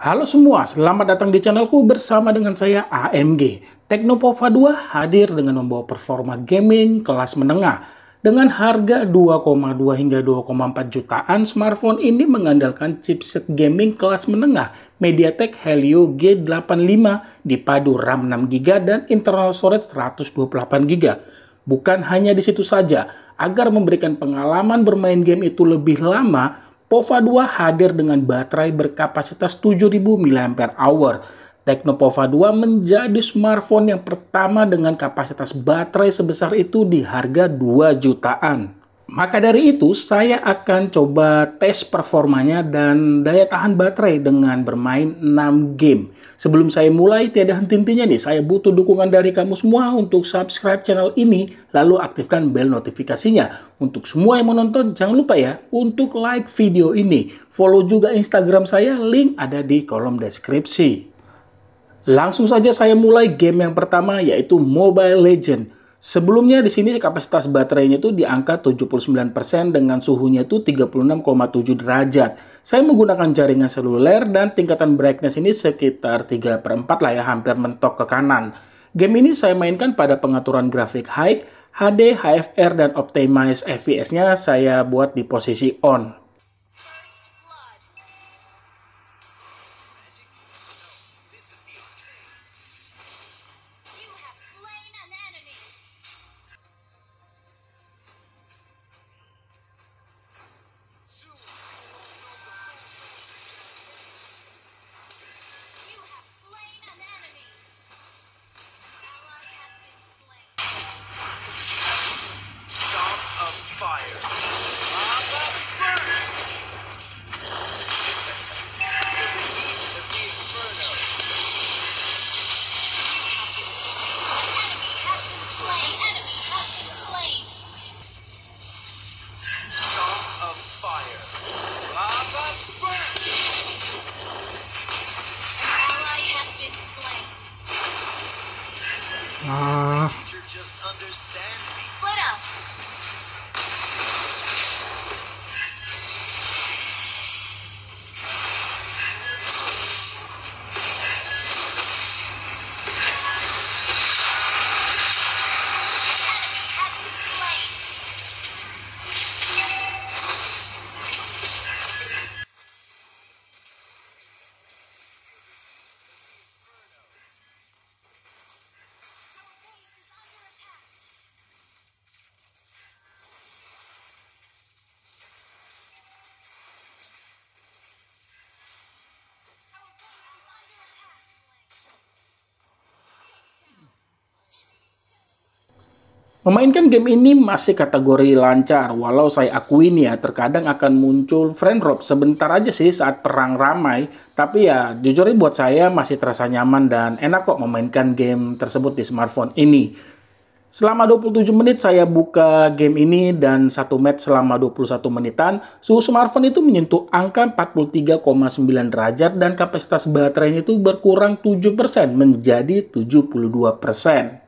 Halo semua, selamat datang di channelku bersama dengan saya AMG. Teknopova 2 hadir dengan membawa performa gaming kelas menengah. Dengan harga 2,2 hingga 2,4 jutaan, smartphone ini mengandalkan chipset gaming kelas menengah MediaTek Helio G85 dipadu RAM 6GB dan internal storage 128GB. Bukan hanya di situ saja, agar memberikan pengalaman bermain game itu lebih lama, POVA 2 hadir dengan baterai berkapasitas 7000 mAh. Tecno POVA 2 menjadi smartphone yang pertama dengan kapasitas baterai sebesar itu di harga 2 jutaan. Maka dari itu, saya akan coba tes performanya dan daya tahan baterai dengan bermain 6 game. Sebelum saya mulai, tiada henti-hentinya nih, saya butuh dukungan dari kamu semua untuk subscribe channel ini, lalu aktifkan bell notifikasinya. Untuk semua yang menonton, jangan lupa ya, untuk like video ini. Follow juga Instagram saya, link ada di kolom deskripsi. Langsung saja saya mulai game yang pertama, yaitu Mobile Legends. Sebelumnya di sini kapasitas baterainya itu di angka 79% dengan suhunya itu 36,7 derajat. Saya menggunakan jaringan seluler dan tingkatan brightness ini sekitar 3 per 4 lah ya, hampir mentok ke kanan. Game ini saya mainkan pada pengaturan grafik high, HD, HFR, dan optimize FPS-nya saya buat di posisi on. Memainkan game ini masih kategori lancar, walau saya akui nih ya, terkadang akan muncul friend drop sebentar aja sih saat perang ramai, tapi ya jujur buat saya masih terasa nyaman dan enak kok memainkan game tersebut di smartphone ini. Selama 27 menit saya buka game ini dan satu match selama 21 menitan, suhu smartphone itu menyentuh angka 43,9 derajat dan kapasitas baterainya itu berkurang 7% menjadi 72%.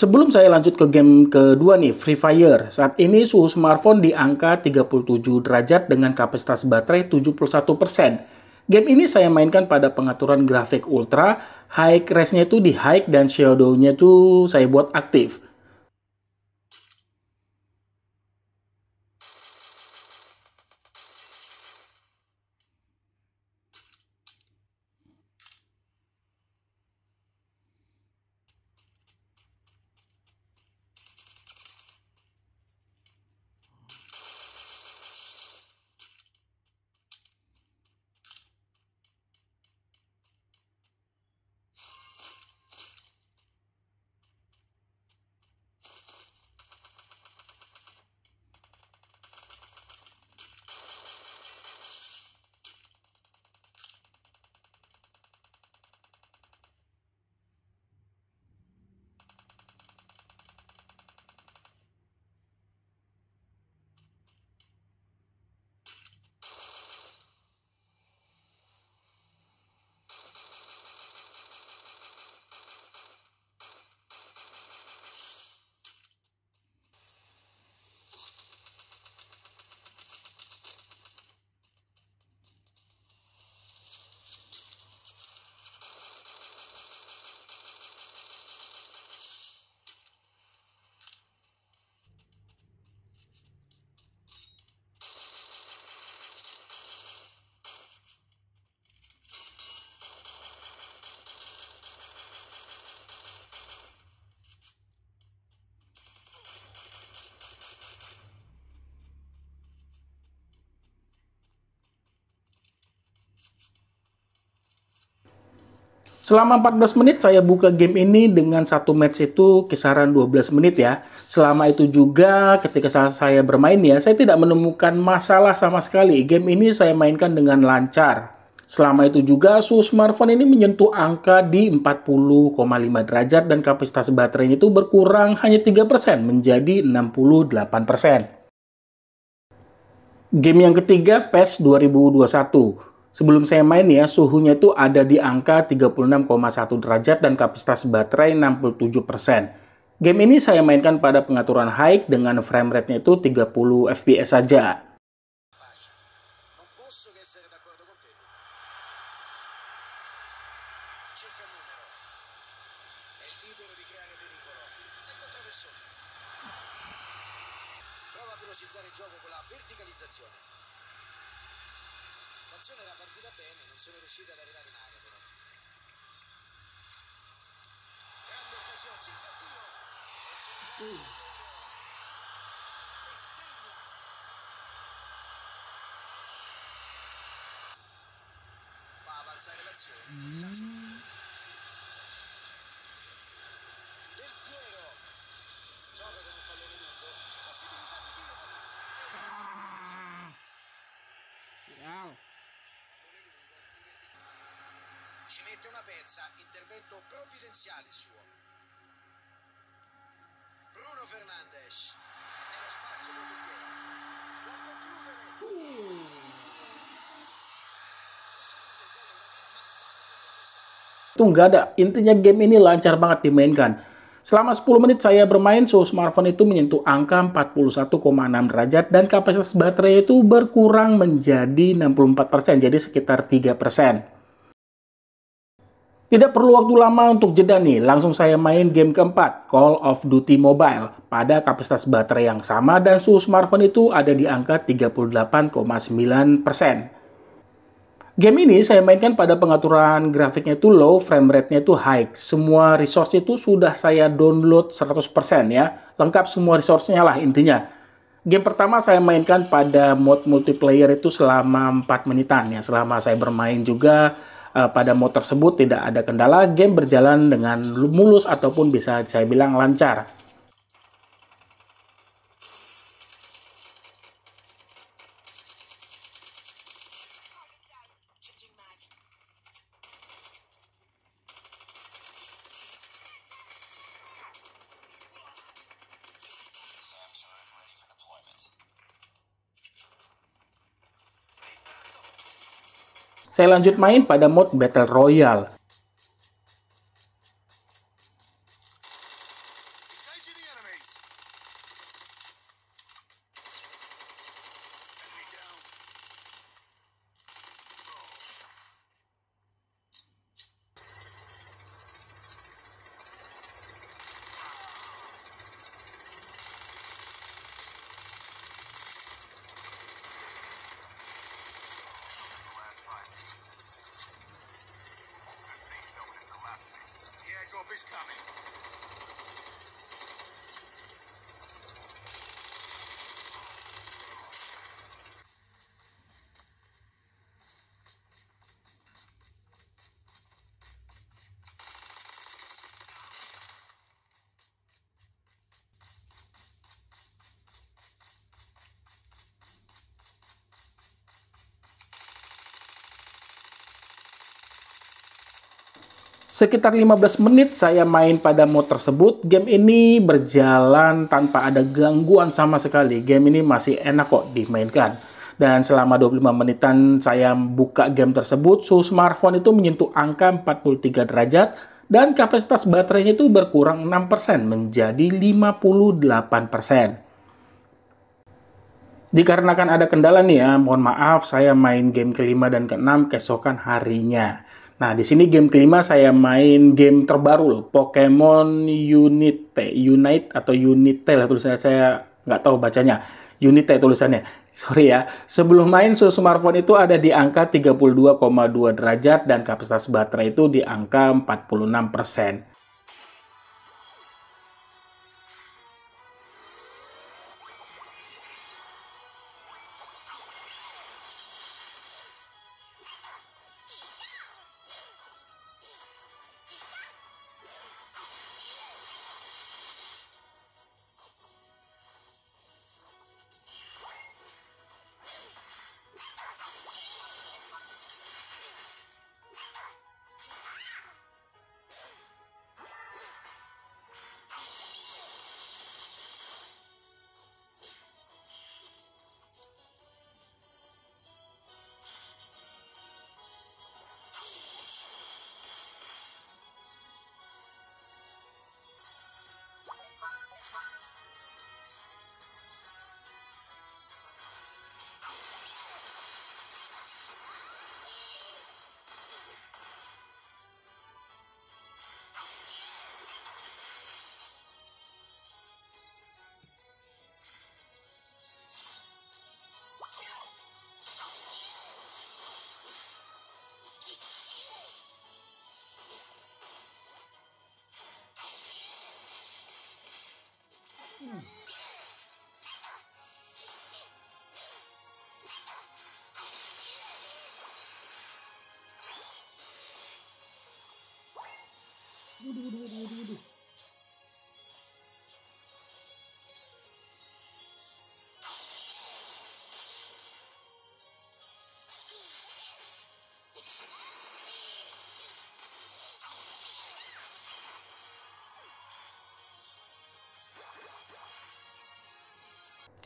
Sebelum saya lanjut ke game kedua nih, Free Fire. Saat ini suhu smartphone di angka 37 derajat dengan kapasitas baterai 71%. Game ini saya mainkan pada pengaturan grafik ultra, high resnya nya itu di high dan shadow-nya itu saya buat aktif. Selama 14 menit saya buka game ini dengan satu match itu kisaran 12 menit ya. Selama itu juga ketika saya bermain ya, saya tidak menemukan masalah sama sekali. Game ini saya mainkan dengan lancar. Selama itu juga suhu smartphone ini menyentuh angka di 40,5 derajat dan kapasitas baterainya itu berkurang hanya 3% menjadi 68%. Game yang ketiga PES 2021. Sebelum saya main ya, suhunya itu ada di angka 36,1 derajat dan kapasitas baterai 67%. Game ini saya mainkan pada pengaturan high dengan frame rate-nya itu 30 fps saja. velocizzare il gioco con la verticalizzazione. situazione era partita bene, non sono riuscito ad arrivare in aria però. Grande occasione, Ciccardino! Mm. E segna! Fa avanzare l'azione, mm. ci mette una pezza, intervento provvidenziale suo. Bruno Fernandes, nello spazio per Doppiero, può concludere. Uh. itu nggak ada, intinya game ini lancar banget dimainkan. Selama 10 menit saya bermain, so smartphone itu menyentuh angka 41,6 derajat dan kapasitas baterai itu berkurang menjadi 64%, jadi sekitar 3%. Tidak perlu waktu lama untuk jeda nih, langsung saya main game keempat, Call of Duty Mobile. Pada kapasitas baterai yang sama dan suhu smartphone itu ada di angka 38,9%. Game ini saya mainkan pada pengaturan grafiknya itu low, frame rate-nya itu high. Semua resource itu sudah saya download 100% ya. Lengkap semua resource-nya lah intinya Game pertama saya mainkan pada mode multiplayer itu selama 4 menitan ya. Selama saya bermain juga uh, pada mode tersebut tidak ada kendala, game berjalan dengan mulus ataupun bisa saya bilang lancar. Saya lanjut main pada mode Battle Royale. Help is coming. Sekitar 15 menit saya main pada mode tersebut, game ini berjalan tanpa ada gangguan sama sekali. Game ini masih enak kok dimainkan. Dan selama 25 menitan saya buka game tersebut, suhu smartphone itu menyentuh angka 43 derajat dan kapasitas baterainya itu berkurang 6% menjadi 58%. Dikarenakan ada kendala nih ya, mohon maaf saya main game kelima dan keenam keesokan harinya. Nah, di sini game kelima saya main game terbaru loh, Pokemon Unite, Unite atau Unite lah tulisannya, saya nggak tahu bacanya. Unite tulisannya, sorry ya. Sebelum main, suhu smartphone itu ada di angka 32,2 derajat dan kapasitas baterai itu di angka 46%. do do do do.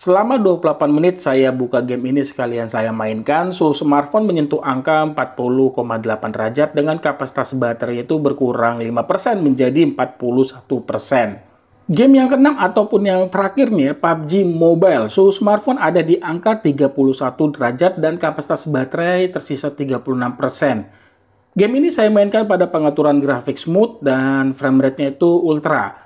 Selama 28 menit saya buka game ini sekalian saya mainkan, suhu smartphone menyentuh angka 40,8 derajat dengan kapasitas baterai itu berkurang 5% menjadi 41%. Game yang keenam ataupun yang terakhir nih ya, PUBG Mobile. Suhu smartphone ada di angka 31 derajat dan kapasitas baterai tersisa 36%. Game ini saya mainkan pada pengaturan grafik smooth dan frame rate-nya itu ultra.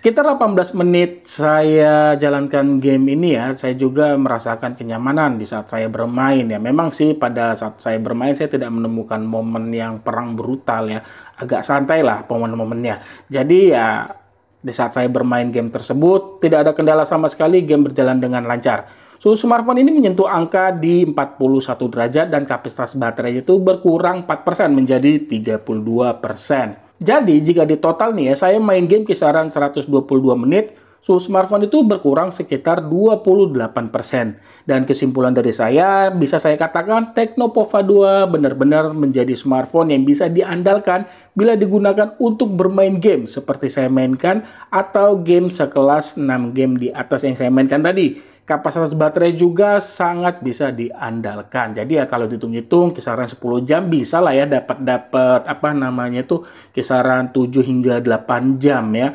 Sekitar 18 menit saya jalankan game ini ya, saya juga merasakan kenyamanan di saat saya bermain ya. Memang sih pada saat saya bermain saya tidak menemukan momen yang perang brutal ya. Agak santai lah momen-momennya. Jadi ya di saat saya bermain game tersebut tidak ada kendala sama sekali, game berjalan dengan lancar. Suhu smartphone ini menyentuh angka di 41 derajat dan kapasitas baterai itu berkurang 4% menjadi 32%. Jadi jika di total nih ya, saya main game kisaran 122 menit, suhu smartphone itu berkurang sekitar 28%. Dan kesimpulan dari saya, bisa saya katakan Tecno Pova 2 benar-benar menjadi smartphone yang bisa diandalkan bila digunakan untuk bermain game seperti saya mainkan atau game sekelas 6 game di atas yang saya mainkan tadi. Kapasitas baterai juga sangat bisa diandalkan. Jadi ya kalau dihitung-hitung kisaran 10 jam bisa lah ya dapat dapat apa namanya itu kisaran 7 hingga 8 jam ya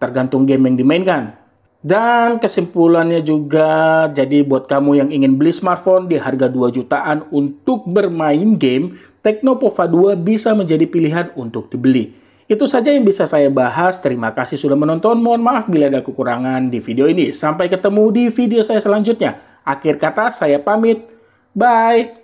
tergantung game yang dimainkan. Dan kesimpulannya juga, jadi buat kamu yang ingin beli smartphone di harga 2 jutaan untuk bermain game, Tecno Pova 2 bisa menjadi pilihan untuk dibeli. Itu saja yang bisa saya bahas. Terima kasih sudah menonton. Mohon maaf bila ada kekurangan di video ini. Sampai ketemu di video saya selanjutnya. Akhir kata, saya pamit. Bye.